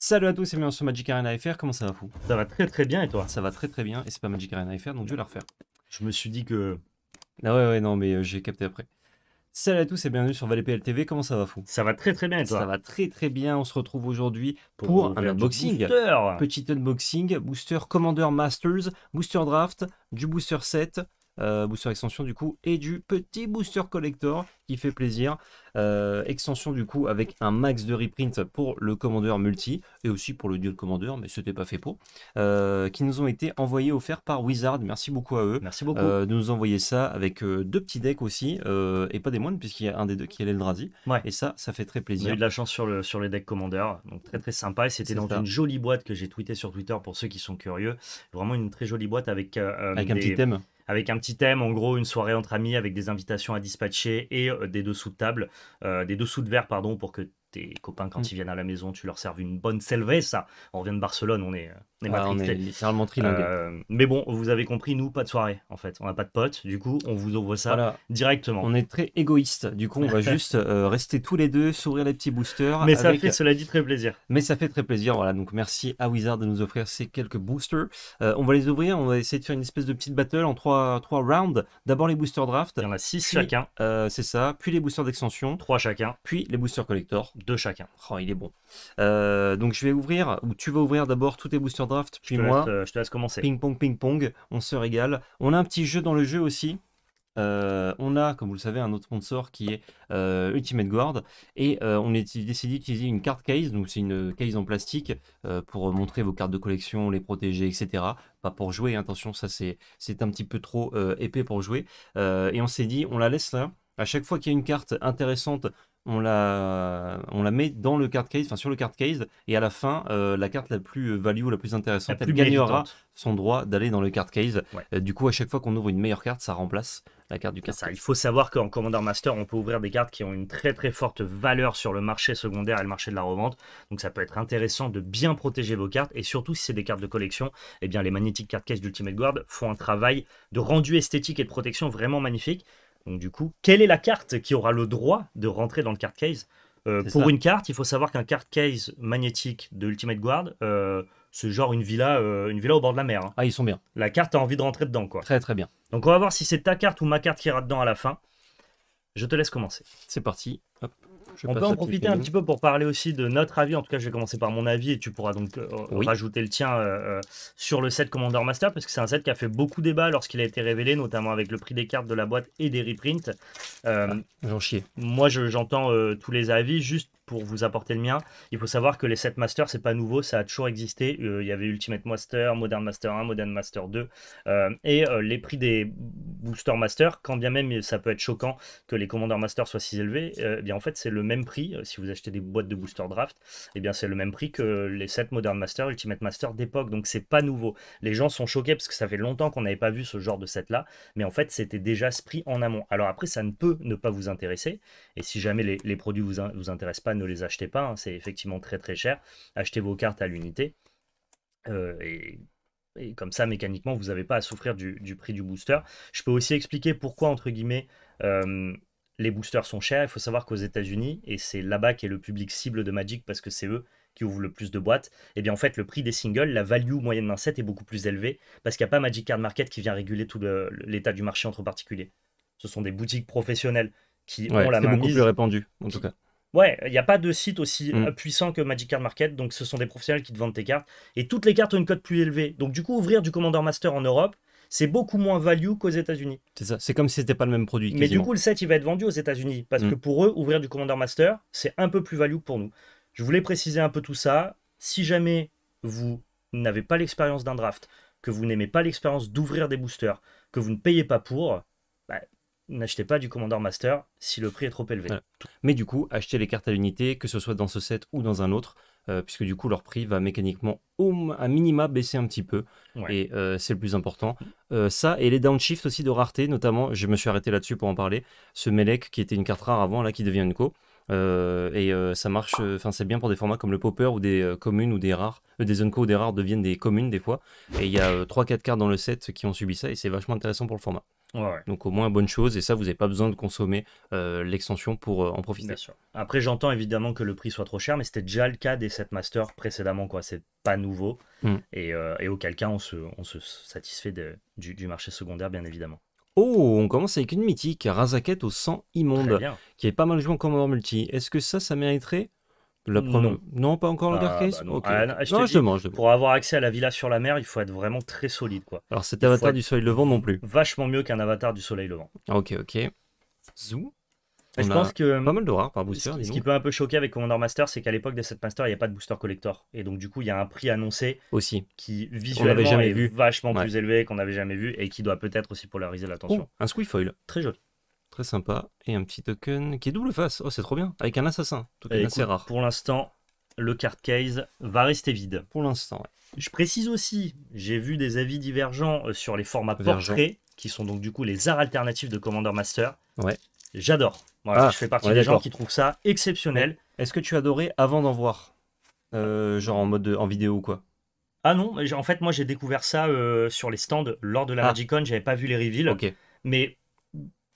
Salut à tous et bienvenue sur Magic Arena FR, comment ça va fou Ça va très très bien et toi Ça va très très bien et c'est pas Magic Arena FR donc je vais la refaire. Je me suis dit que... Ah ouais ouais non mais euh, j'ai capté après. Salut à tous et bienvenue sur ValetPL TV, comment ça va fou Ça va très très bien et toi Ça va très très bien, on se retrouve aujourd'hui pour, un unboxing. Petit unboxing, booster Commander Masters, booster draft, du booster set, euh, booster extension du coup et du petit booster collector qui fait plaisir. Euh, extension du coup avec un max de reprint pour le commandeur multi et aussi pour le dieu de commandeur, mais c'était pas fait pour, euh, qui nous ont été envoyés offerts par Wizard. Merci beaucoup à eux. Merci beaucoup. Euh, de nous envoyer ça avec deux petits decks aussi et pas des moines puisqu'il y a un des deux qui est l'Eldrazi. Ouais. Et ça, ça fait très plaisir. J'ai eu de la chance sur le sur les decks commandeur, donc très très sympa. Et c'était dans une jolie boîte que j'ai tweeté sur Twitter pour ceux qui sont curieux. Vraiment une très jolie boîte avec avec un petit thème avec un petit thème, en gros une soirée entre amis avec des invitations à dispatcher et euh, des dessous de table, euh, des dessous de verre, pardon, pour que tes copains, quand mm. ils viennent à la maison, tu leur serves une bonne ça. On revient de Barcelone, on est euh, bah, euh, mais bon, vous avez compris, nous, pas de soirée, en fait. On n'a pas de potes, du coup, on vous ouvre ça directement. On est très égoïste, du coup, on va juste euh, rester tous les deux, s'ouvrir les petits boosters. Mais ça fait, cela dit, très plaisir. Mais ça fait très plaisir, voilà. Donc merci à Wizard de nous offrir ces quelques boosters. Euh, on va les ouvrir, on va essayer de faire une espèce de petite battle en trois, trois rounds. D'abord les boosters draft. Il y en a six chacun. C'est ça. Puis les boosters d'extension. Trois chacun. Puis les boosters collector. Deux chacun. Oh, il est bon. donc je vais ouvrir, ou tu vas ouvrir d'abord tous tes boosters puis moi. Euh, je te laisse commencer. Ping pong, ping pong, on se régale. On a un petit jeu dans le jeu aussi. Euh, on a, comme vous le savez, un autre sponsor qui est euh, Ultimate Guard. Et on a décidé d'utiliser une carte case, donc c'est une case en plastique pour montrer vos cartes de collection, les protéger, etc. Pas pour jouer, hein, attention, ça c'est un petit peu trop épais pour jouer. et on s'est dit, on la laisse là. À chaque fois qu'il y a une carte intéressante on la, met dans le card case, enfin sur le card case, et à la fin, euh, la carte la plus value, ou la plus intéressante, gagnera son droit d'aller dans le card case. Euh, du coup, à chaque fois qu'on ouvre une meilleure carte, ça remplace la carte du card case. Il faut savoir qu'en Commander Master, on peut ouvrir des cartes qui ont une très très forte valeur sur le marché secondaire et le marché de la revente. Donc ça peut être intéressant de bien protéger vos cartes, et surtout si c'est des cartes de collection, eh bien les magnétiques Card Case d'Ultimate Guard font un travail de rendu esthétique et de protection vraiment magnifique. Donc du coup, quelle est la carte qui aura le droit de rentrer dans le card case euh, Pour une carte, il faut savoir qu'un card case magnétique de Ultimate Guard, euh, c'est genre une villa, euh, une villa au bord de la mer. Hein. Ah, ils sont bien. La carte a envie de rentrer dedans, quoi. Très très bien. Donc on va voir si c'est ta carte ou ma carte qui ira dedans à la fin. Je te laisse commencer. C'est parti. Hop on peut en profiter un petit peu pour parler aussi de notre avis. En tout cas, je vais commencer par mon avis et tu pourras donc euh, rajouter le tien euh, euh, sur le set Commander Master parce que c'est un set qui a fait beaucoup débat lorsqu'il a été révélé, notamment avec le prix des cartes de la boîte et des reprints. Ah, j'en chier. Moi, j'entends tous les avis. Juste pour vous apporter le mien. Il faut savoir que les 7 masters, c'est pas nouveau, ça a toujours existé. Euh, il y avait Ultimate Master, Modern Master 1, Modern Master 2. Euh, et euh, les prix des Booster Master, quand bien même ça peut être choquant que les Commander Master soient si élevés, eh bien en fait c'est le même prix, si vous achetez des boîtes de Booster Draft, et eh bien c'est le même prix que les 7 Modern Master, Ultimate Master d'époque. Donc c'est pas nouveau. Les gens sont choqués parce que ça fait longtemps qu'on n'avait pas vu ce genre de set là, mais en fait c'était déjà ce prix en amont. Alors après ça ne peut ne pas vous intéresser, et si jamais les, produits vous, vous intéressent pas, ne les achetez pas, hein, c'est effectivement très très cher. Achetez vos cartes à l'unité. Euh, et, comme ça, mécaniquement, vous n'avez pas à souffrir du, prix du booster. Je peux aussi expliquer pourquoi, entre guillemets, euh, les boosters sont chers. Il faut savoir qu'aux États-Unis, et c'est là-bas qu'est le public cible de Magic parce que c'est eux qui ouvrent le plus de boîtes, et eh bien en fait, le prix des singles, la value moyenne d'un set est beaucoup plus élevée parce qu'il n'y a pas Magic Card Market qui vient réguler tout l'état du marché entre particuliers. Ce sont des boutiques professionnelles qui ont la main beaucoup plus répandu en tout cas. Ouais, il n'y a pas de site aussi mm. euh, puissant que Magic Card Market, donc ce sont des professionnels qui te vendent tes cartes, et toutes les cartes ont une cote plus élevée. Donc du coup, ouvrir du Commander Master en Europe, c'est beaucoup moins value qu'aux États-Unis. C'est ça, c'est comme si ce n'était pas le même produit. Mais du coup, le set, il va être vendu aux États-Unis, parce mm. que pour eux, ouvrir du Commander Master, c'est un peu plus value que pour nous. Je voulais préciser un peu tout ça. Si jamais vous n'avez pas l'expérience d'un draft, que vous n'aimez pas l'expérience d'ouvrir des boosters, que vous ne payez pas pour, bah, n'achetez pas du Commander Master si le prix est trop élevé. Mais du coup, achetez les cartes à l'unité, que ce soit dans ce set ou dans un autre, euh, puisque du coup, leur prix va mécaniquement, au, à minima, baisser un petit peu. Et euh, c'est le plus important. Euh, ça, et les downshifts aussi de rareté, notamment, je me suis arrêté là-dessus pour en parler. Ce Melek, qui était une carte rare avant, là, qui devient une co. et ça marche, enfin c'est bien pour des formats comme le popper ou des communes ou des rares, des unco ou des rares deviennent des communes des fois. Et il y a 3-4 cartes dans le set qui ont subi ça et c'est vachement intéressant pour le format. Donc au moins bonne chose et ça vous n'avez pas besoin de consommer euh, l'extension pour euh, en profiter. Après j'entends évidemment que le prix soit trop cher mais c'était déjà le cas des 7 masters précédemment quoi, c'est pas nouveau mm. euh, et, auquel cas on se, satisfait du, marché secondaire bien évidemment. Oh, on commence avec une mythique, Razaket au sang immonde, qui est pas mal joué en commandant multi. Est-ce que ça, ça mériterait le non. pas encore le bah, Dark bah ah, non. je mange, Pour avoir accès à la villa sur la mer, il faut être vraiment très solide. quoi. Alors cet avatar du Soleil Levant non plus. Vachement mieux qu'un avatar du Soleil Levant. Ok, ok. Zou. je pense que pas mal de rares par booster. Ce, ce qui peut un peu choquer avec Commander Master, c'est qu'à l'époque des 7 Master, il n'y a pas de booster collector. Et donc, du coup, il y a un prix annoncé aussi qui visuellement jamais vu. vachement plus élevé qu'on n'avait jamais vu et qui doit peut-être aussi polariser l'attention. Oh, un Squifoil. Très joli. Très sympa. Et un petit token qui est double face. Oh, c'est trop bien. Avec un assassin. Token eh, assez rare. Pour l'instant, le card case va rester vide. Pour l'instant, Je précise aussi, j'ai vu des avis divergents euh, sur les formats Vergent. qui sont donc du coup les arts alternatifs de Commander Master. Ouais. J'adore. Ah, je fais partie des gens qui trouvent ça exceptionnel. Est-ce que tu adorais avant d'en voir euh, Genre en mode euh, en vidéo ou quoi Ah non, en fait, moi j'ai découvert ça sur les stands lors de la ah. Magicon, j'avais pas vu les reveals. Ok. Mais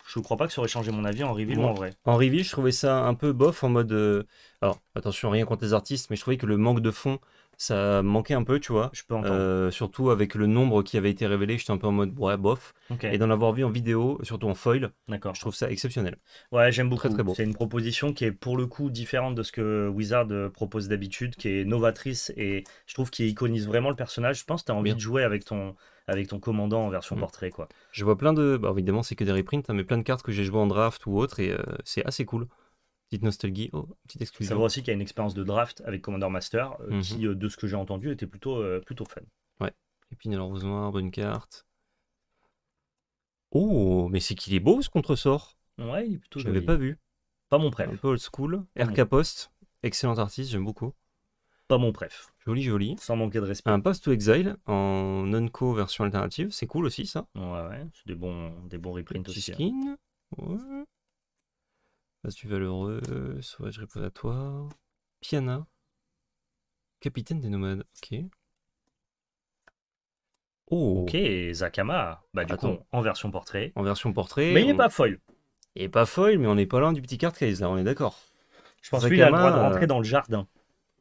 je ne crois pas que ça aurait changé mon avis en reveal en vrai. En reveal, je trouvais ça un peu bof en mode. Euh, alors, attention, rien contre les artistes, mais je trouvais que le manque de fond, ça manquait un peu, tu vois. Je peux entendre. Euh, surtout avec le nombre qui avait été révélé, j'étais un peu en mode bof. Et d'en avoir vu en vidéo, surtout en foil, je trouve ça exceptionnel. Ouais, j'aime beaucoup. Très, très beau. C'est une proposition qui est pour le coup différente de ce que Wizard euh, propose d'habitude, qui est novatrice et je trouve qu'il iconise vraiment le personnage. Je pense que tu as envie de jouer avec ton, avec ton commandant en version mm. portrait. quoi. Je vois plein de. Bah, évidemment, c'est que des reprints, hein, mais plein de cartes que j'ai joué en draft ou autre, et euh, c'est assez cool. Petite nostalgie, oh, petite exclusion. Savoir aussi qu'il y a une expérience de draft avec Commander Master euh, mhm. qui, euh, de ce que j'ai entendu, était plutôt, plutôt fun. Ouais. et puis rose bonne carte. Oh, mais c'est qu'il est beau ce contresort. Ouais, il est plutôt Je l'avais pas vu. Pas mon prêt Un peu old school. RK Post, excellent artiste, j'aime beaucoup mon Joli, joli. Sans manquer de respect. Un poste to Exile en non-co version alternative, c'est cool aussi ça. Ouais, ouais, c'est des bons, des bons reprints aussi. Hein. Skin. Hein. soit je valeureux, sauvage réposatoire. Piana. Capitaine des nomades, ok. Oh. Ok, Zakama. Bah, du coup, en version portrait. En version portrait. Mais il n'est pas foil. et pas foil, mais on n'est pas loin du petit carte case, là, on est d'accord. Je pense qu'il a le droit de rentrer dans le jardin.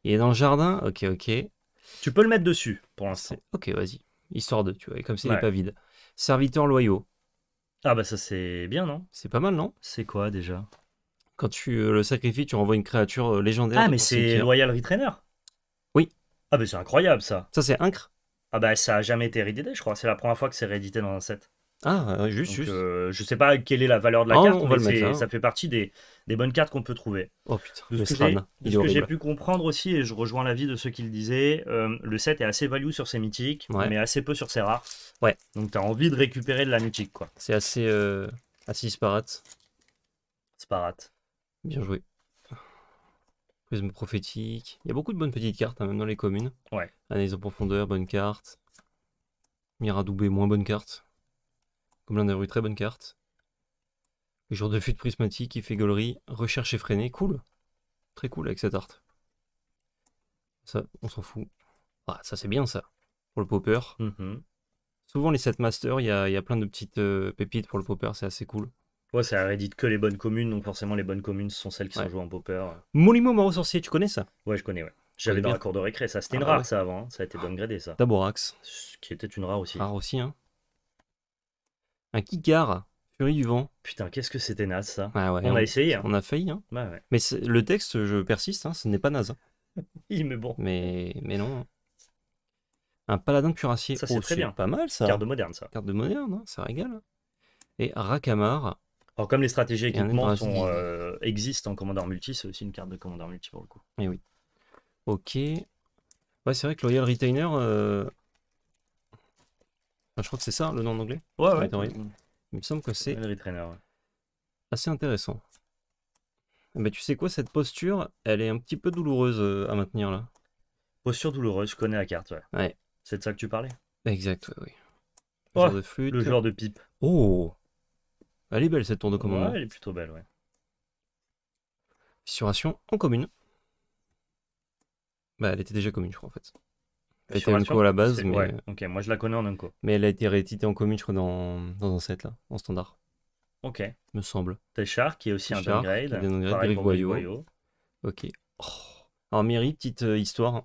Il est dans le jardin Ok, ok. Tu peux le mettre dessus pour l'instant. Ok, vas-y. Histoire de, tu vois, comme s'il n'est pas vide. Serviteur loyaux. Ah bah ça c'est bien, non C'est pas mal, non C'est quoi déjà Quand tu euh, le sacrifies, tu renvoies une créature euh, légendaire. Ah mais c'est Loyal Retrainer Oui. Ah bah c'est incroyable ça. Ça c'est incre Ah bah ça a jamais été réédité, je crois. C'est la première fois que c'est réédité dans un set. Ah, juste, juste. Euh, je sais pas quelle est la valeur de la ah, carte, hein. ça fait partie des, bonnes cartes qu'on peut trouver. Oh putain, que j'ai pu comprendre aussi, et je rejoins l'avis de ceux qui le disaient, euh, le set est assez value sur ses mythiques, mais assez peu sur ses rares. Ouais. Donc as envie de récupérer de la mythique, quoi. C'est assez, euh, assez disparate. Disparate. Bien joué. Prisme prophétique. Il y a beaucoup de bonnes petites cartes, hein, même dans les communes. Ouais. Analyse en profondeur, bonne carte. Miradoubé, moins bonne carte. Comme de rue, très bonne carte. Le jour de fuite prismatique, il fait gaulerie, recherche effrénée, cool. Très cool avec cette art. Ça, on s'en fout. Ah, ça c'est bien ça, pour le popper. Mm-hmm. Souvent les 7 masters, il y a, y a, plein de petites euh, pépites pour le popper, c'est assez cool. Ouais, ça reddit que les bonnes communes, donc forcément les bonnes communes sont celles qui sont jouées en popper. Molimo Maro Sorcier, tu connais ça Ouais, je connais, ouais. J'avais dans bien. la cour de récré, ça c'était ah une bah rare ça avant, hein. ça a été ah. downgradé ça. Taborax. qui était une rare aussi. Rare aussi, hein. Un Kikar, Furie du Vent. Putain, qu'est-ce que c'était naze ça. Bah on, a essayé. Hein. On a failli. Hein. Bah mais le texte, je persiste, hein, ce n'est pas naze. Il hein. me bon. Mais, mais non. Un paladin de cuirassier. Ça, c'est très bien. Pas mal ça. Carte de moderne ça. Carte de moderne, ça régale. Et Rakamar. Alors, comme les stratégies équipements euh, existent en commandant multi, c'est aussi une carte de commandant multi pour le coup. Mais eh oui. Ok. Ouais, c'est vrai que Loyal Retainer, euh, bah, je crois que c'est ça le nom en anglais. Ouais, ouais. Il me semble que c'est assez intéressant. Mais tu sais quoi, cette posture, elle est un petit peu douloureuse euh, à maintenir là. Posture douloureuse, je connais la carte, ouais. C'est de ça que tu parlais Exact, oui. Le oh, genre de flûte. Le genre de pipe. Oh Elle est belle cette tour de commande hein. elle est plutôt belle, ouais. Fissuration en commune. Bah, elle était déjà commune, je crois, en fait. C'était Unco à la base. Mais... ok, moi je la connais en Unco. Mais elle a été rééditée en commune, je crois, dans, dans un set, là, en standard. Ok. Me semble. Téchard, qui est aussi un downgrade. un downgrade, Ok. Oh. Alors, petite euh, histoire.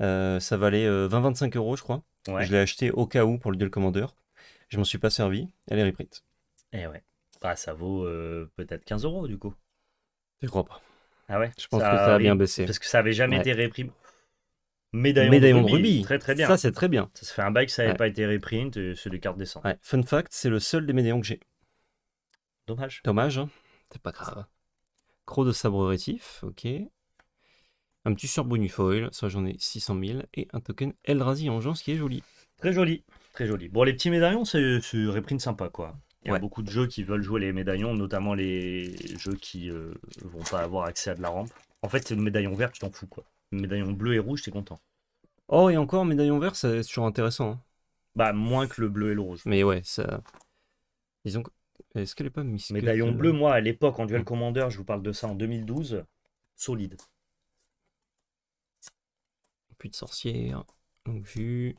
Euh, ça valait 20-25 euh, euros, je crois. Je l'ai acheté au cas où pour le duel Commandeur. Je m'en suis pas servi. Elle est réprite Eh ouais. Bah, ça vaut peut-être 15 euros, du coup. Je crois pas. Ah ouais Je pense que ça a bien baissé. Parce que ça avait jamais été réprimé. Médaillon, de rubis. Très très bien. Ça c'est très bien. Ça se fait un bail ça n'avait pas été reprint, euh, c'est des cartes descendantes. Fun fact, c'est le seul des médaillons que j'ai. Dommage. Dommage, hein. c'est pas grave. Croc de sabre rétif, ok. Un petit surbonifoil, ça j'en ai 600 000. Et un token Eldrazi en ce qui est joli. Très joli, très joli. Bon, les petits médaillons, c'est reprint sympa quoi. Il y a beaucoup de jeux qui veulent jouer les médaillons, notamment les jeux qui euh, vont pas avoir accès à de la rampe. En fait, c'est le médaillon vert, tu t'en fous quoi médaillon bleu et rouge, t'es content. Oh, et encore, médaillon vert, c'est toujours intéressant. Hein. Bah, moins que le bleu et le rouge. Mais ouais, ça. Disons. Est-ce qu'elle est pas Miss Médaillon bleu, moi, à l'époque, en Duel commandeur, je vous parle de ça en 2012, solide. Plus de sorcière. Donc vu.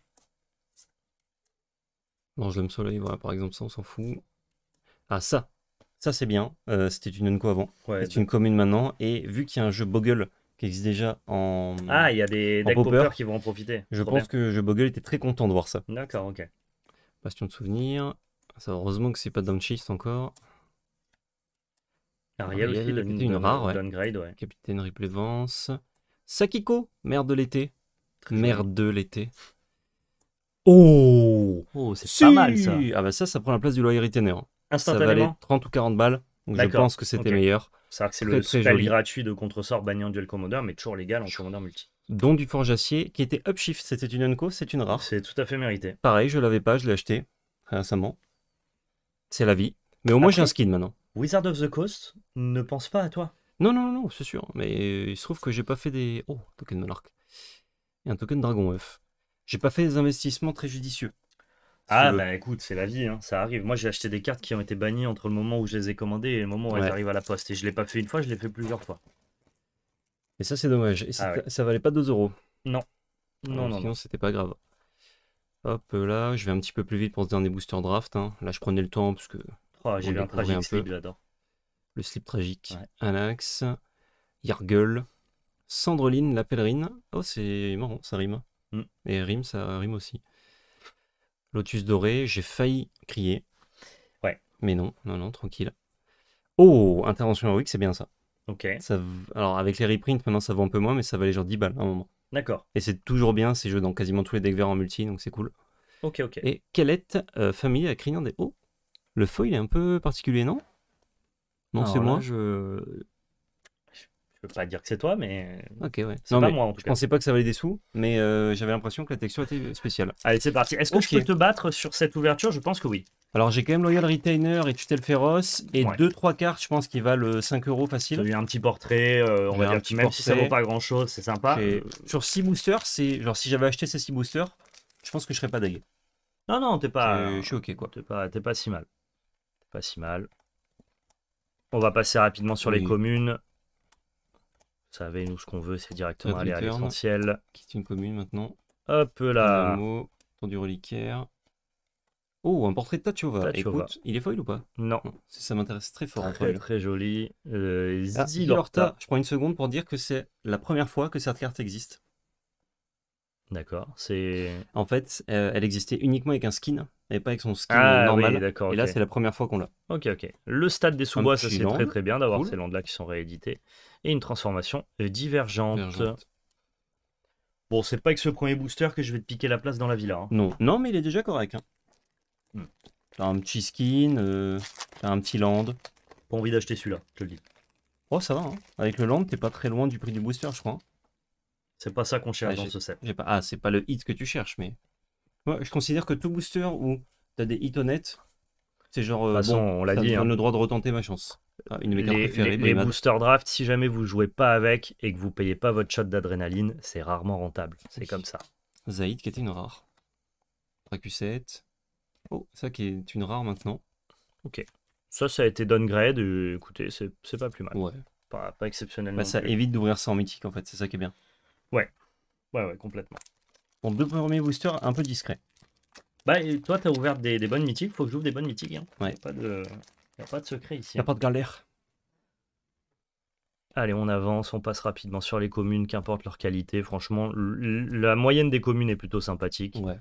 Non, je soleil, voilà, par exemple, ça on s'en fout. Ah ça Ça c'est bien. Euh, c'était une unco avant. C'est bah. une commune maintenant. Et vu qu'il y a un jeu Bogle qui existe déjà en. Ah, il y a des deck qui vont en profiter. Je pense que je Bogle était très content de voir ça. D'accord, ok. Bastion de souvenir. heureusement que c'est pas downshift encore. Ariel, aussi, une rare, ouais. Capitaine Ripley Sakiko, mère de l'été. Mère de l'été. Oh, oh c'est pas mal ça. Ah bah ça, ça prend la place du loyer retainer. Instantanément. Hein. Ça valait 30 ou 40 balles. Donc je pense que c'était meilleur cest vrai que c'est le très gratuit de contresort banni en duel Commander mais toujours légal en Commander multi. don du forge acier qui était upshift, c'était une unco, c'est une rare. C'est tout à fait mérité. Pareil, je l'avais pas, je l'ai acheté récemment. C'est la vie. Mais au moins j'ai un skin maintenant. Wizard of the Coast ne pense pas à toi. Non, non, non, c'est sûr. Mais il se trouve que j'ai pas fait des. Oh, token monarque. Et un token dragon œuf. J'ai pas fait des investissements très judicieux. Ah, bah écoute, c'est la vie, hein, ça arrive. Moi, j'ai acheté des cartes qui ont été bannies entre le moment où je les ai commandées et le moment où elles arrivent à la poste. Et je l'ai pas fait une fois, je l'ai fait plusieurs fois. Et ça, c'est dommage. Et ah ça valait pas 2 euros. Non. Ah, non, non, Sinon, c'était pas grave. Hop là, je vais un petit peu plus vite pour ce dernier booster draft. Hein. Là, je prenais le temps parce que Oh, j'ai eu un slip, j'adore. le slip tragique. Anax, Yargle, la pèlerine. Oh, c'est marrant, ça rime. Mm. Et rime, ça rime aussi. Lotus doré, j'ai failli crier. Ouais. Mais non, non, non, tranquille. Oh, intervention héroïque, c'est bien ça. Ok. Ça, alors avec les reprints, maintenant ça vaut un peu moins, mais ça valait genre 10 balles à un moment. D'accord. Et c'est toujours bien ces jeux dans quasiment tous les decks verts en multi, donc c'est cool. Ok, ok. Et quelle est euh, famille à Crignan des Oh, le feu, il est un peu particulier, non Non, c'est moi. je je peux pas dire que c'est toi, mais. Ok, ouais. Non, pas moi en tout Je pensais pas que ça valait des sous, mais euh, j'avais l'impression que la texture était spéciale. Allez, c'est parti. Est-ce que je peux te battre sur cette ouverture Je pense que oui. Alors, j'ai quand même Loyal Retainer et Tutel Féroce, et deux, trois cartes, je pense, qu'ils valent 5 euh, euros facile. J'ai a un petit portrait, euh, on va dire, un petit même si ça vaut pas grand chose, c'est sympa. Sur six boosters, c'est. Genre, si j'avais acheté ces six boosters, je pense que je serais pas dingue. Non, non, t'es pas. Je suis ok, quoi. T'es pas, t'es pas si mal. T'es pas si mal. On va passer rapidement sur les communes savez, nous, ce qu'on veut, c'est directement aller à l'essentiel. Qui est une commune maintenant. Hop là. mot, reliquaire. Oh, un portrait de Tachova. Écoute, il est foil ou pas Non. Ça m'intéresse très fort. Très, très joli. Euh, ah, Zilorta. Je prends une seconde pour dire que c'est la première fois que cette carte existe. D'accord. C'est. En fait, euh, elle existait uniquement avec un skin et pas avec son skin ah normal. d'accord. Et là, c'est la première fois qu'on l'a. Ok, ok. Le stade des sous-bois, ça c'est très très bien d'avoir ces landes-là qui sont rééditées. Et une transformation euh, divergente. Bon, c'est pas avec ce premier booster que je vais te piquer la place dans la villa. Hein. Non, non, mais il est déjà correct. Hein. Hmm. un petit skin, euh, un petit land. Pas envie d'acheter celui-là, je le dis. Oh, ça va. Hein. Avec le land, t'es pas très loin du prix du booster, je crois. C'est pas ça qu'on cherche dans ce set. Ah, c'est pas le hit que tu cherches, mais. moi je considère que tout booster où t'as des hits honnêtes, c'est genre. Euh, de on l'a dit. Hein. le droit de retenter ma chance. Ah, une les, booster draft, si jamais vous jouez pas avec et que vous payez pas votre shot d'adrénaline, c'est rarement rentable. C'est comme ça. Zaïd qui était une rare. Tracusette. Oh, ça qui est une rare maintenant. Ok. Ça, ça a été downgrade. Euh, écoutez, c'est pas plus mal. Ouais. Pas, pas exceptionnellement. Bah, ça évite d'ouvrir ça en mythique en fait, c'est ça qui est bien. Ouais. Ouais, ouais, complètement. Bon, deux premiers boosters un peu discret. Bah, toi, t'as ouvert des, bonnes mythiques. Faut que j'ouvre des bonnes mythiques. Hein. Ouais. pas de, y a pas de secret ici. Y a pas hein. de galère. Allez, on avance, on passe rapidement sur les communes, qu'importe leur qualité. Franchement, la moyenne des communes est plutôt sympathique. Ouais.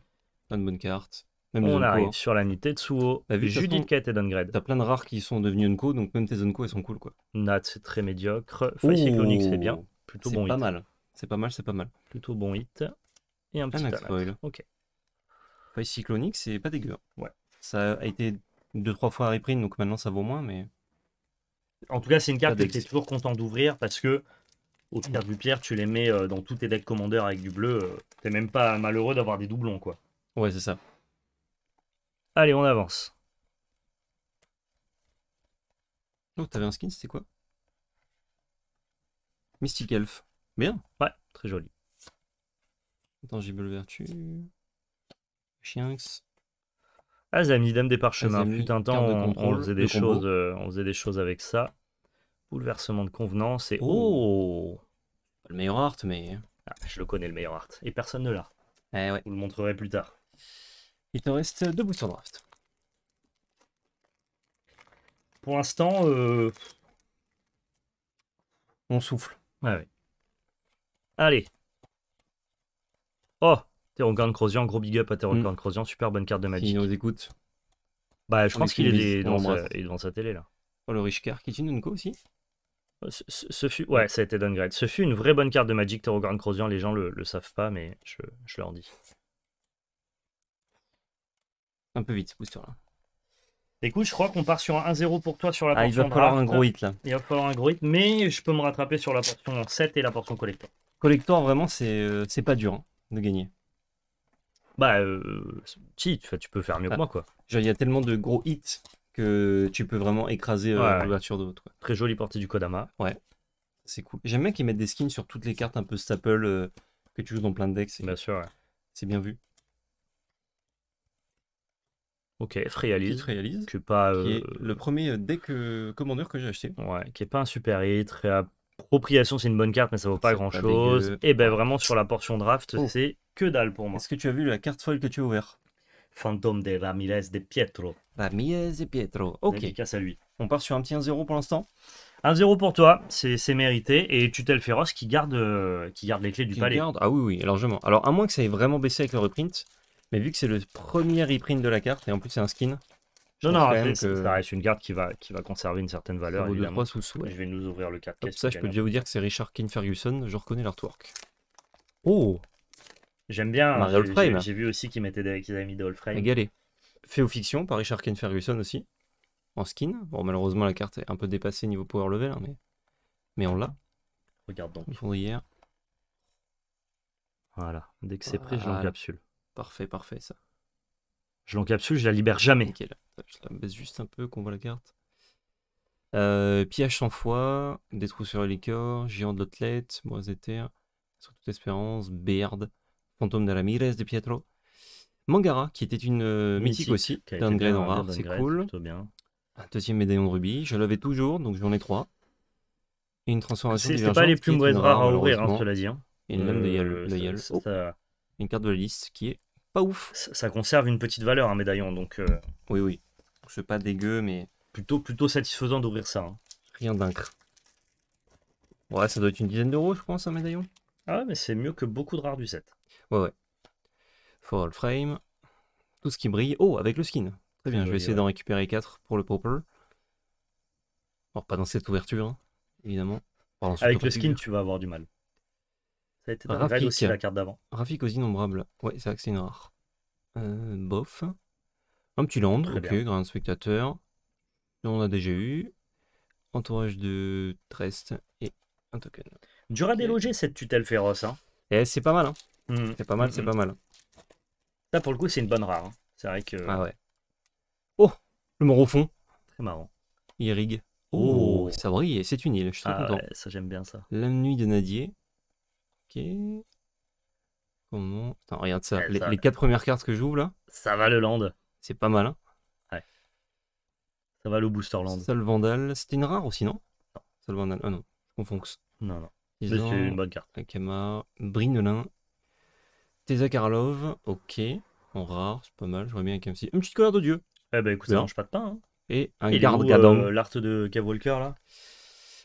plein de bonnes cartes. on arrive hein. sur la bah, de Tetsuo, bah, Judith Kate et Dungrade. T'as plein de rares qui sont devenus Unco, donc même tes Unco, elles sont cool quoi. Nat, c'est très médiocre. c'est bien. Oh, plutôt bon. C'est pas mal. C'est pas mal, c'est pas mal. Plutôt bon hit. Et un petit un Ok. cyclonique, c'est pas dégueu. Hein. Ouais. Ça a été deux, trois fois reprint, donc maintenant ça vaut moins, mais. En tout cas, c'est une carte que tu es toujours content d'ouvrir parce que, au pire du pierre, tu les mets euh, dans tous tes decks commandeurs avec du bleu. Euh, t'es même pas malheureux d'avoir des doublons, quoi. Ouais, c'est ça. Allez, on avance. Oh, t'avais un skin, c'était quoi Mystic Elf. Bien, ouais, très joli. Tangible vertu. Chienx. Ah, dame des parchemins. Putain, temps, on, faisait des choses, euh, on faisait des choses avec ça. Bouleversement de convenance et. Oh. oh, Le meilleur art, mais. Ah, je le connais, le meilleur art. Et personne ne l'a. Eh vous le montrerai plus tard. Il te reste deux le draft. Pour l'instant, euh, on souffle. Ouais, ouais. Allez. Oh, Thérogan Crozian, gros big up à Thérogan hmm. Crozian, super bonne carte de Magic. Il nous écoute. Bah, je pense qu'il est, devant sa, télé là. Oh, le Richcar qui est une Unco aussi euh, ce, fut, ouais, ça a été downgrade. Ce fut une vraie bonne carte de Magic, Thérogan Crozian. Les gens le, savent pas, mais je, leur dis. Un peu vite, ce booster là. Écoute, je crois qu'on part sur un 1-0 pour toi sur la ah, portion. il va falloir un gros hit là. Il va falloir un gros hit, mais je peux me rattraper sur la portion 7 et la portion collector. Collector, vraiment, c'est euh, pas dur hein, de gagner. Bah, euh, si, tu peux faire mieux que ah. moi, quoi. Genre, il y a tellement de gros hits que tu peux vraiment écraser euh, l'ouverture de Très jolie partie du Kodama. Ouais, c'est cool. J'aime bien qu'ils mettent des skins sur toutes les cartes un peu staple que tu joues dans plein de decks. Bien sûr, ouais. C'est bien vu. Ok, Frealise. Que pas, le premier deck commandeur que j'ai acheté. Ouais, qui est pas un super hit, réa Propriation, c'est une bonne carte, mais ça vaut pas grand chose. Et eh ben vraiment, sur la portion draft, oh. c'est que dalle pour moi. Est-ce que tu as vu la carte foil que tu as ouvert Fantôme de Ramirez de Pietro. Ramirez de Pietro, ok. Ça à lui. On part sur un petit 1-0 pour l'instant 1-0 pour toi, c'est mérité. Et tutelle Féroce qui garde, euh, qui garde les clés du palais. ah oui, oui, largement. Alors, à moins que ça ait vraiment baissé avec le reprint, mais vu que c'est le premier reprint de la carte, et en plus c'est un skin, non, non, ça reste une carte qui va, qui va conserver une certaine valeur. sous Je vais nous ouvrir le 4 Ça, je peux déjà vous dire que c'est Richard King Ferguson. Je reconnais l'artwork. Oh J'aime bien. J'ai vu aussi qu'il mettait des, amis de Frame. Égalé. Fait aux fictions par Richard King Ferguson aussi. En skin. Bon, malheureusement, la carte est un peu dépassée niveau power level, hein, mais... mais on l'a. Regarde donc. Fondrière. Voilà. Dès que c'est prêt, je l'encapsule. Parfait, parfait, ça. Je l'encapsule, je la libère jamais. Je la baisse juste un peu, qu'on voit la carte. Euh, sans foi, détruire sur le géant de l'outlet, mois éther, sur toute espérance, Beard, fantôme de la Mires de Pietro. Mangara, qui était une euh, mythique, aussi, grain en rare, c'est cool. Un deuxième médaillon de rubis, je l'avais toujours, donc j'en ai trois. Et une transformation C'est pas les plus mauvaises rares à ouvrir, cela hein, dit. Hein. Et une lame de euh, Yale. Oh, une carte de la liste qui est ouf. Ça conserve une petite valeur, un médaillon, donc. Euh, oui, oui. C'est pas dégueu, mais. Plutôt, plutôt satisfaisant d'ouvrir ça. Hein. Rien d'incre. Ouais, ça doit être une dizaine d'euros, je pense, un médaillon. Ah mais c'est mieux que beaucoup de rares du set. Ouais, ouais. For all frame. Tout ce qui brille. Oh, avec le skin. Très bien, je vais essayer d'en récupérer 4 pour le popper. alors pas dans cette ouverture, hein, évidemment. avec le skin, tu vas avoir du mal. Ça aussi la carte d'avant. aux innombrables. Ouais, c'est vrai que c'est une rare. Euh, bof. Un petit land, Un ok, grand spectateur. On a déjà eu. Entourage de Trest et un token. Dur à déloger cette tutelle féroce. Hein. Et eh, hein. mm. c'est pas mal. C'est mm, pas mal, mm. c'est pas mal. Ça, pour le coup, c'est une bonne rare. Hein. C'est vrai que. Ah ouais. Oh Le mort fond. Très marrant. Irrigue. Oh. oh, ça brille c'est une île, je suis ah content. ça j'aime bien ça. La nuit de Nadier. Ok. Comment Attends, regarde ça. les, 4 quatre premières cartes que j'ouvre là. Ça va le land. C'est pas mal, hein Ouais. Ça va le booster land, Vandal. C'était une rare aussi, non Non. Vandal. Ah non, je confonds. Non, non. c'est une bonne carte. Akama. Brinelin. teza Karlov. Ok. En rare, c'est pas mal. J'aurais bien un petit. Une petite colère de Dieu. Eh ben écoute, ça mange pas de pain. Hein. Et un garde gadon. Euh, l'art de Cave là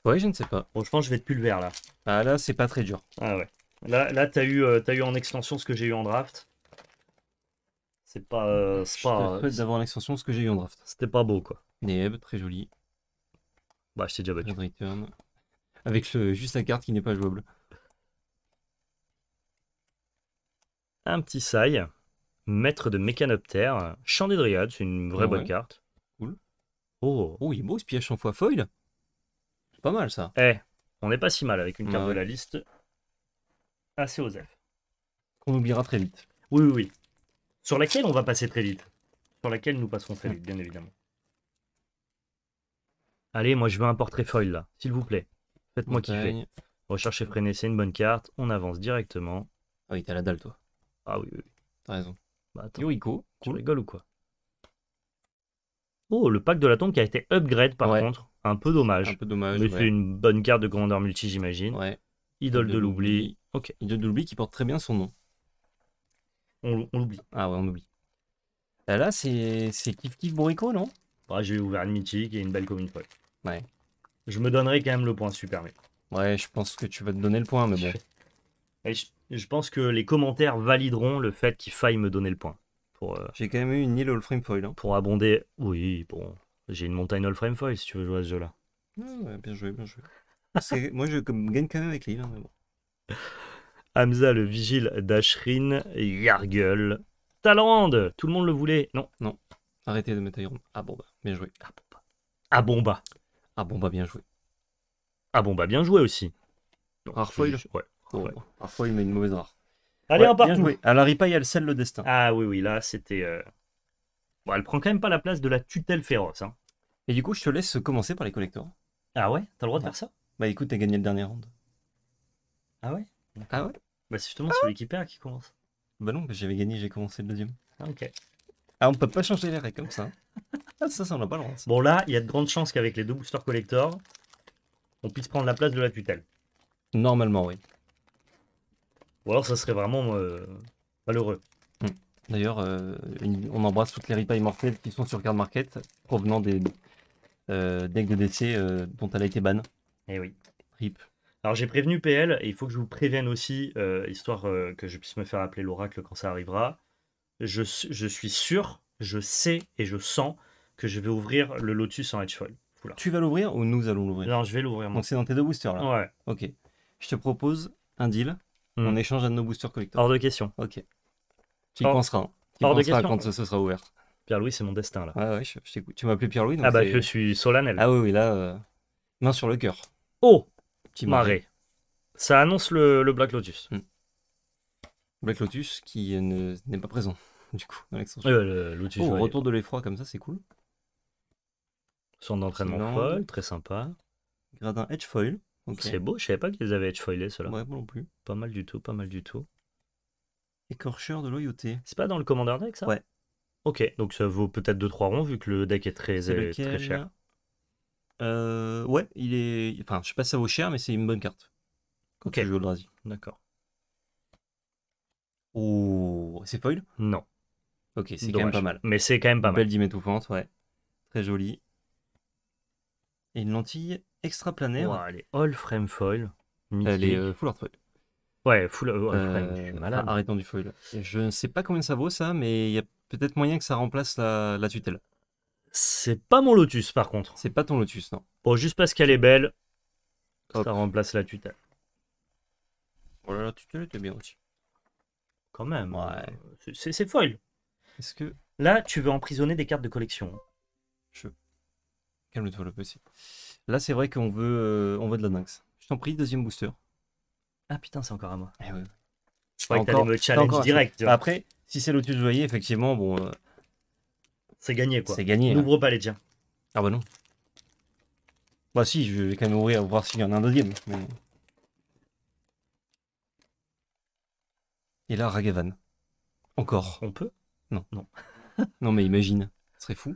Ouais, je ne sais pas. Bon, je pense que je vais te vert là. Ah là, c'est pas très dur. Ah ouais. Là, là t'as eu, euh, as eu en extension ce que j'ai eu en draft. C'est pas. Euh, c'est pas. Euh, d'avoir en extension ce que j'ai eu en draft. C'était pas beau quoi. Neb, très joli. Bah, je t'ai déjà battu. Avec juste la carte qui n'est pas jouable. Un petit Sai, maître de mécanoptère, champ des dryades, c'est une vraie ah bonne carte. Cool. Oh. oh, il est beau ce piège en foie foil. Pas mal ça. Eh, on n'est pas si mal avec une carte de la liste assez F. Qu'on oubliera très vite. Oui, oui, oui. Sur laquelle on va passer très vite. Sur laquelle nous passerons très vite, bien évidemment. Allez, moi je veux un portrait foil là, s'il vous plaît. Faites-moi kiffer. Recherche freiner c'est une bonne carte. On avance directement. Ah oui, t'as la dalle toi. Ah oui, oui, T'as raison. Bah, attends, Yoiko, cool. rigole ou quoi Oh, le pack de la tombe qui a été upgrade par contre un peu dommage. Un peu dommage. Mais une bonne carte de grandeur multi, j'imagine. Ouais. Idole de, l'oubli. Ok. Idole de l'oubli qui porte très bien son nom. On, l'oublie. Ah ouais, on oublie. Bah là, c'est kiff kiff Borico, non bah, J'ai ouvert une mythique et une belle commune folle. Ouais. Je me donnerai quand même le point super, mais. Ouais, je pense que tu vas te donner le point, mais bon. je, pense que les commentaires valideront le fait qu'il faille me donner le point. Pour, euh, J'ai quand même eu une île all frame foil. Hein. Pour abonder. Oui, bon. J'ai une montagne All Frame Foil si tu veux jouer à ce jeu-là. Ah, bien joué, bien joué. Moi, je gagne quand même avec les Hamza, le vigile d'Ashrin, Yargul, Talrand, tout le monde le voulait. Non. Non. Arrêtez de mettre Iron. Ah bon bah, bien joué. Ah, bah. ah bon bah. Ah bon bah. bien joué. Ah bon bah, bien joué aussi. Rare foil. Ouais. Oh, ouais. mais une mauvaise rare. Allez, on part. À la ripaille, elle scelle le destin. Ah oui, oui, là, c'était. Euh, Bon, elle prend quand même pas la place de la tutelle féroce. Hein. Et du coup, je te laisse commencer par les collecteurs. Ah ouais T'as le droit de faire ça Bah écoute, t'as gagné le dernier round. Ah ouais Ah ouais Bah c'est justement c'est celui qui perd qui commence. Bah non, j'avais gagné, j'ai commencé le deuxième. Ah ok. Ah on peut pas changer les règles comme ça. Hein. ah, ça, ça on n'a pas le droit. Bon là, il y a de grandes chances qu'avec les deux boosters collectors, on puisse prendre la place de la tutelle. Normalement, oui. Ou alors ça serait vraiment euh, malheureux. D'ailleurs, euh, on embrasse toutes les repas immortelles qui sont sur Card Market, provenant des euh, decks de décès euh, dont elle a été ban. Eh oui. RIP. Alors j'ai prévenu PL, et il faut que je vous prévienne aussi, histoire que je puisse me faire appeler l'oracle quand ça arrivera. Je, suis sûr, je sais et je sens que je vais ouvrir le Lotus en Edgefoil. Tu vas l'ouvrir ou nous allons l'ouvrir Non, je vais l'ouvrir. Donc c'est dans tes deux boosters là Ouais. Ok. Je te propose un deal. Hmm. On échange un de nos boosters collector. Hors de question. Ok. Tu y hein. quand ce sera ouvert. Pierre-Louis, c'est mon destin là. Ah ouais, je, tu appelé Pierre-Louis. Ah bah je suis solennel. Ah oui, oui, là, euh, main sur le cœur. Oh marée. Ça annonce le, Black Lotus. Hmm. Black Lotus qui n'est pas présent, du coup, dans l'extension. le oh, retour de l'effroi comme ça, c'est cool. Son entraînement très sympa. Gradin Edge Foil. C'est beau, je savais pas qu'ils avaient Edge Foilé, plus. Pas mal du tout, pas mal du tout. Écorcheur de loyauté. C'est pas dans le Commander deck, ça Ouais. Ok, donc ça vaut peut-être 2-3 ronds vu que le deck est très, euh, très cher. Euh, ouais, il est. Enfin, je sais pas si ça vaut cher, mais c'est une bonne carte. Ok. tu joues au D'accord. Oh, c'est foil Non. Ok, c'est quand même pas mal. Mais c'est quand même pas mal. Belle dîme ouais. Très joli. Et une lentille extraplanaire. planaire. elle est all frame foil. Elle est euh, full art foil. Ouais, full, euh, Arrêtons du foil. Je ne sais pas combien ça vaut ça, mais il y a peut-être moyen que ça remplace la, tutelle. C'est pas mon Lotus par contre. C'est pas ton Lotus, non. Bon, juste parce qu'elle est belle, ça remplace la tutelle. Oh là, la tutelle était bien aussi. Quand même. Hein. Ouais. C'est, foil. Est-ce que. Là, tu veux emprisonner des cartes de collection. Je. Calme-toi le possible Là, c'est vrai qu'on veut, euh, on veut de la Nynx. Je t'en prie, deuxième booster. Ah putain, c'est encore à moi. Eh je crois que t'allais me challenge direct. Après, si c'est l'outil de effectivement, bon. Euh, c'est gagné quoi. c'est gagné. N'ouvre hein. pas les tiens. Ah bah non. Bah si, je vais quand même ouvrir, voir s'il y en a un deuxième. Et là, Ragavan. Encore. On peut Non non. Non, mais imagine, ce serait fou.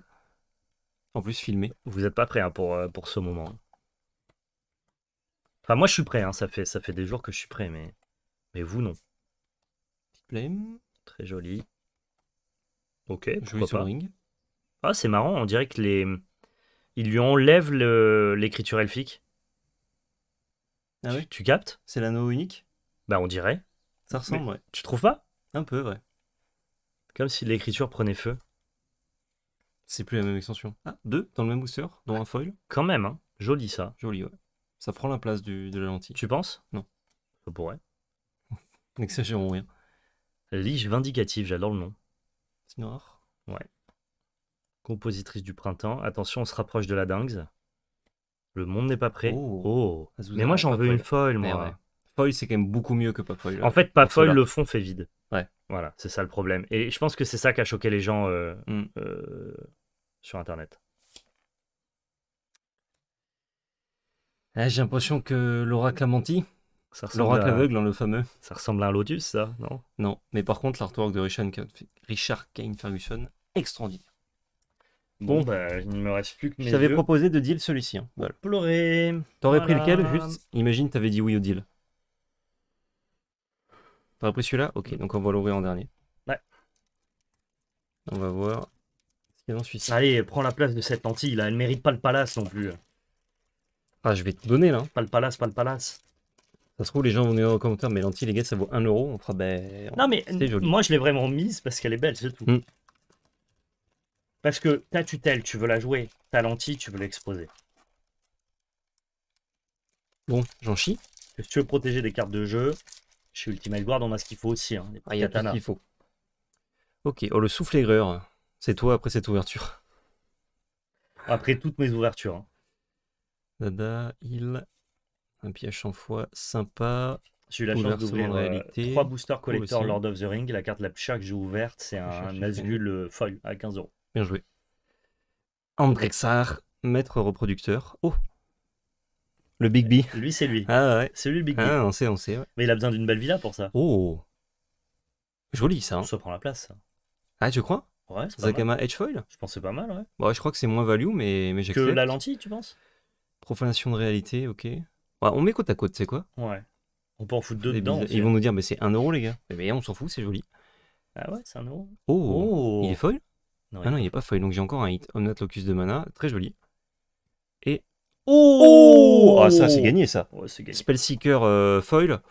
En plus filmé. Vous êtes pas prêt hein, pour, euh, pour ce moment. Hein. Enfin, moi, je suis prêt. Hein. Ça, fait, ça fait des jours que je suis prêt, mais, mais vous, non. Très joli. Ok, pourquoi pas. Ring. Ah, c'est marrant. On dirait que les... Ils lui enlèvent l'écriture elfique. Ah tu, oui tu captes C'est l'anneau unique Bah, on dirait. Ça ressemble, ouais. Tu trouves pas Un peu, ouais. Comme si l'écriture prenait feu. C'est plus la même extension. Ah, deux dans le même booster, dans un foil. Quand même, hein. Joli ça. Joli, ouais. Ça prend la place de la lentille. Tu penses Non. Ça pourrait. N'exagérons rien. Lige vindicative, j'adore le nom. C'est noir. Ouais. Compositrice du printemps. Attention, on se rapproche de la dingue. Le monde n'est pas prêt. Oh. oh. Mais moi, j'en veux une folle, eh moi. c'est quand même beaucoup mieux que pas folle. En fait, pas folle, le fond fait vide. Ouais. Voilà, c'est ça le problème. Et je pense que c'est ça qui a choqué les gens euh, mm. euh, sur Internet. Eh, j'ai l'impression que l'oracle a menti. L'oracle aveugle, hein, le fameux. Ça ressemble à un lotus, ça, non Non, mais par contre, l'artwork de Richard Kane Ferguson, extraordinaire. Bon, bah, il ne me reste plus que mes Je proposé de deal celui-ci. Hein. Voilà. Pleurer. T'aurais pris lequel, juste Imagine, t'avais dit oui au deal. T'aurais pris celui-là Ok, donc on va l'ouvrir en dernier. Ouais. On va voir. Allez, prends la place de cette lentille, là. Elle mérite pas le palace non plus. Ah, je vais te donner là. Pas le palace, pas le palace. Ça se trouve, les gens vont dire en commentaire, mais l'anti, les gars, ça vaut 1 euro. fera... » ben. Non, mais moi, je l'ai vraiment mise parce qu'elle est belle, c'est tout. Mm. Parce que ta tutelle, tu veux la jouer. Ta lentille, tu veux l'exposer. Bon, j'en chie. Si tu veux protéger des cartes de jeu, chez Ultimate Guard, on a ce qu'il faut aussi. Hein. Ah, il y a faut. Ok, oh, le souffle aigreur. C'est toi après cette ouverture. Après toutes mes ouvertures. Hein. Dada, il. Un piège en foi sympa. J'ai eu la chance d'ouvrir euh, réalité. 3 boosters collector Lord of the Ring. La carte la plus que j'ai ouverte, c'est un Nazgul euh, foil à 15 euros. Bien joué. Andrexar, maître reproducteur. Oh Le Big B. Eh, lui, c'est lui. Ah ouais. C'est lui le Big B. Ah, on sait, on sait. Mais il a besoin d'une belle villa pour ça. Oh Joli ça. On hein. Ça prend la place. Ah, tu crois Ouais, edge foil Je pensais pas mal, ouais. Bon, bah, je crois que c'est moins value, mais, mais j'accepte. Que la lentille, tu penses Profanation de réalité, ok. on met côte à côte, c'est quoi Ouais. On peut en foutre deux dedans. Ils vont nous dire, mais c'est un euro, les gars. Mais on s'en fout, c'est joli. Ah ouais, c'est 1€. Oh, Il est oh. foil non, non, il n'est ah pas foil. Donc j'ai encore un hit Omnat Locus de mana, très joli. Et. Oh, oh Ah, ça, c'est gagné, ça. Ouais, gagné. Spellseeker euh, foil.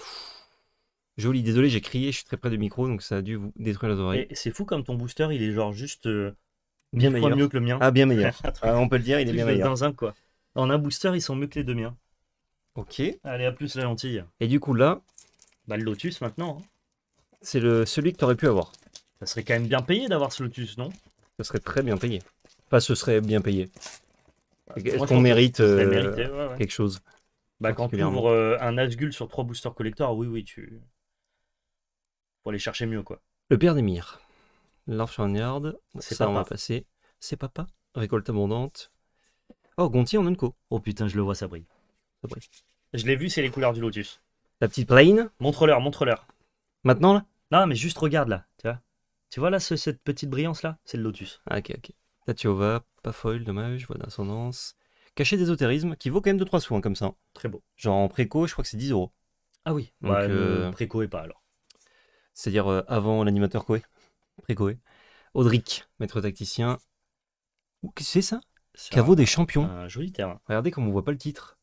Joli, désolé, j'ai crié, je suis très près du micro, donc ça a dû vous détruire les oreilles. C'est fou comme ton booster, il est genre juste. Euh, bien meilleur. mieux que le mien. Ah, bien meilleur. Ah, on peut le dire, il est bien meilleur. Dans un, quoi. En un booster, ils sont mieux que les deux miens. Ok. Allez, à plus la lentille. Et du coup, là, bah, le Lotus maintenant. Hein. c'est le celui que t'aurais pu avoir. Ça serait quand même bien payé d'avoir ce Lotus, non Ça serait très bien payé. Pas « ce serait bien payé. Bah, Est-ce qu'on mérite euh, quelque chose Bah, quand tu ouvres euh, un Asgul sur trois boosters collector, oui, oui, tu. Pour aller chercher mieux, quoi. Le père des mires. C'est Ça, on va passer. C'est papa. Récolte abondante. Oh, Gontier en co. Oh putain, je le vois, ça brille. Ça brille. Je l'ai vu, c'est les couleurs du Lotus. La petite plane Montre-leur, montre-leur. Maintenant là Non, mais juste regarde là, tu vois. Tu vois là, cette petite brillance là C'est le Lotus. Ah, ok, ok. Tatiova, pas foil, dommage, vois d'ascendance. Cachet d'ésotérisme qui vaut quand même 2-3 sous hein, comme ça. Très beau. Genre en préco, je crois que c'est 10 euros. Ah oui, Donc, bah, le euh, préco et pas alors. C'est-à-dire euh, avant l'animateur Coé. Précoé. Audric, maître tacticien. Qu'est-ce que c'est ça Caveau des champions. Un joli terrain. Regardez comme on voit pas le titre.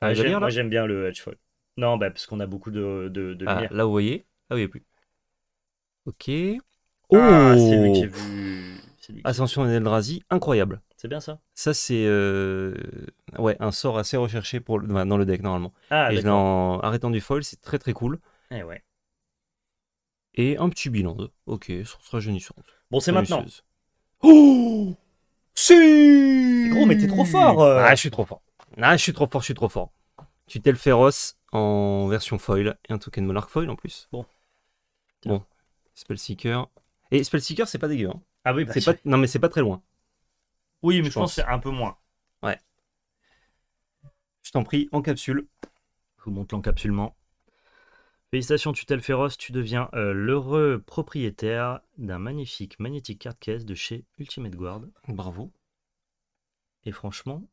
Ah, ah, j'aime bien le Hedgefall. Non, bah, parce qu'on a beaucoup de, de, de ah, Là vous voyez Ah oui, plus. Ok. Ah, oh c'est lui qui vu. Ascension d'Eldrazi, incroyable. C'est bien ça Ça c'est euh, ouais, un sort assez recherché pour dans le deck normalement. Et en arrêtant du foil, c'est très très cool. Et eh ouais. Et un petit bilan de. Ok, sur sera Bon, c'est maintenant. Oh si Gros, mais t'es trop fort euh. Ah, je suis trop fort. Ah, je suis trop fort, je suis trop fort. Tu t'es le féroce en version foil et un token Monarch foil en plus. Bon. Bon. Spellseeker. Et Spellseeker, c'est pas dégueu. Hein. Ah oui, bah c'est pas... Non, mais c'est pas très loin. Oui, mais je, pense, c'est un peu moins. Ouais. Je t'en prie, capsule Je vous montre l'encapsulement. Félicitations tutelle féroce, tu deviens euh, l'heureux propriétaire d'un magnifique magnétique card caisse de chez Ultimate Guard. Bravo. Et franchement,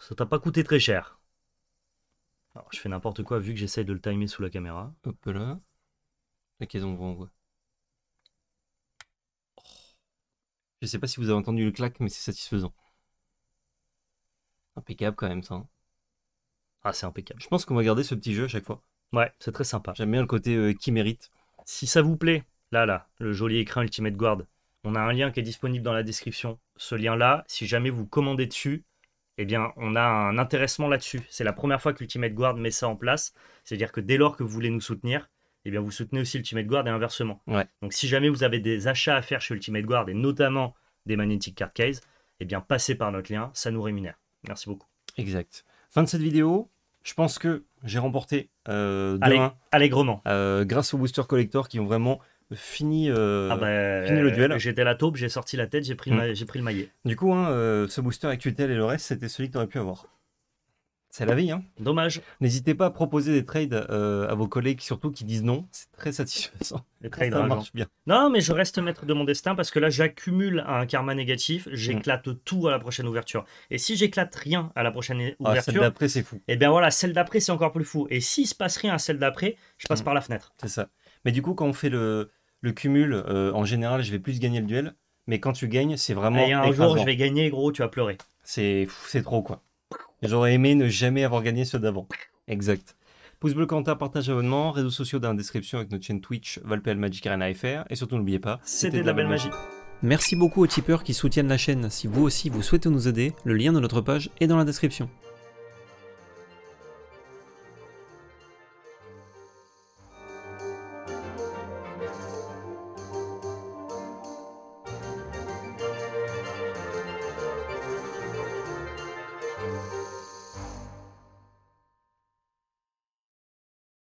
ça t'a pas coûté très cher. Alors je fais n'importe quoi vu que j'essaye de le timer sous la caméra. Hop là. La caisse on Je sais pas si vous avez entendu le clac, mais c'est satisfaisant. Impeccable quand même ça. Hein. Ah, c'est impeccable. Je pense qu'on va garder ce petit jeu à chaque fois. Ouais, c'est très sympa. J'aime bien le côté euh, qui mérite. Si ça vous plaît, là, là, le joli écran Ultimate Guard, on a un lien qui est disponible dans la description. Ce lien-là, si jamais vous commandez dessus, eh bien, on a un intéressement là-dessus. C'est la première fois qu'Ultimate Guard met ça en place. C'est-à-dire que dès lors que vous voulez nous soutenir, eh bien, vous soutenez aussi Ultimate Guard et inversement. Ouais. Donc, si jamais vous avez des achats à faire chez Ultimate Guard et notamment des Magnetic Card Case, eh bien, passez par notre lien, ça nous rémunère. Merci beaucoup. Exact. Fin de cette vidéo, je pense que j'ai remporté euh, allègrement euh, grâce aux boosters collector qui ont vraiment fini, euh, ah bah, le duel. J'étais la taupe, j'ai sorti la tête, j'ai pris, hmm. pris le maillet. Du coup, hein, euh, ce booster avec et le reste, c'était celui que tu aurais pu avoir. C'est la vie, hein. Dommage. N'hésitez pas à proposer des trades euh, à vos collègues, surtout qui disent non. C'est très satisfaisant. Les trades, hein, marche bien. Non, mais je reste maître de mon destin parce que là, j'accumule un karma négatif. J'éclate mm. tout à la prochaine ouverture. Et si j'éclate rien à la prochaine ah, ouverture, celle d'après, c'est fou. Et eh bien voilà, celle d'après, c'est encore plus fou. Et s'il se passe rien à celle d'après, je passe mm. par la fenêtre. C'est ça. Mais du coup, quand on fait le, cumul, euh, en général, je vais plus gagner le duel. Mais quand tu gagnes, c'est vraiment. Et un jour, je vais gagner, gros, tu vas pleurer. C'est trop, quoi. J'aurais aimé ne jamais avoir gagné ceux d'avant. Exact. Pouce bleu commentaire, partage, abonnement, réseaux sociaux dans la description avec notre chaîne Twitch, Valpel Magic Arena FR. Et surtout, n'oubliez pas, c'était de, la belle magie. magie. Merci beaucoup aux tipeurs qui soutiennent la chaîne. Si vous aussi vous souhaitez nous aider, le lien de notre page est dans la description.